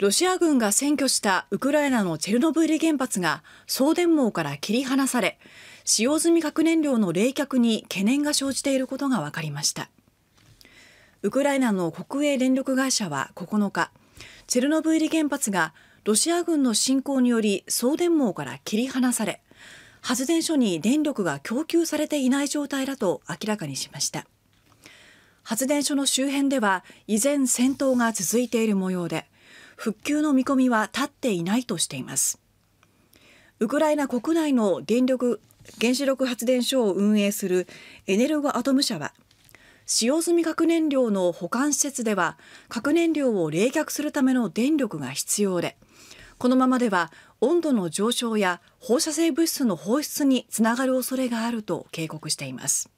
ロシア軍が占拠したウクライナのチェルノブイリ原発が送電網から切り離され使用済み核燃料の冷却に懸念が生じていることが分かりましたウクライナの国営電力会社は9日チェルノブイリ原発がロシア軍の侵攻により送電網から切り離され発電所に電力が供給されていない状態だと明らかにしました発電所の周辺では依然戦闘が続いている模様で復旧の見込みは立っていないとしていますウクライナ国内の電力原子力発電所を運営するエネルゴアトム社は使用済み核燃料の保管施設では核燃料を冷却するための電力が必要でこのままでは温度の上昇や放射性物質の放出につながる恐れがあると警告しています。